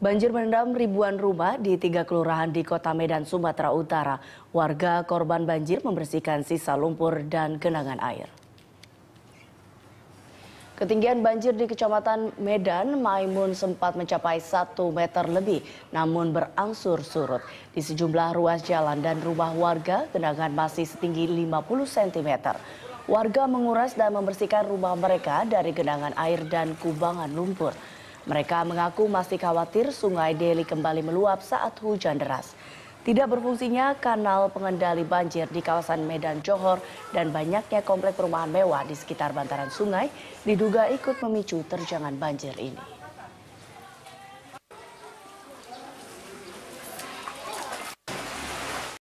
Banjir merendam ribuan rumah di tiga kelurahan di kota Medan, Sumatera Utara. Warga korban banjir membersihkan sisa lumpur dan genangan air. Ketinggian banjir di Kecamatan Medan, Maimun sempat mencapai 1 meter lebih, namun berangsur surut. Di sejumlah ruas jalan dan rumah warga, genangan masih setinggi 50 cm. Warga menguras dan membersihkan rumah mereka dari genangan air dan kubangan lumpur. Mereka mengaku masih khawatir sungai Deli kembali meluap saat hujan deras. Tidak berfungsinya kanal pengendali banjir di kawasan Medan Johor dan banyaknya komplek perumahan mewah di sekitar bantaran sungai diduga ikut memicu terjangan banjir ini.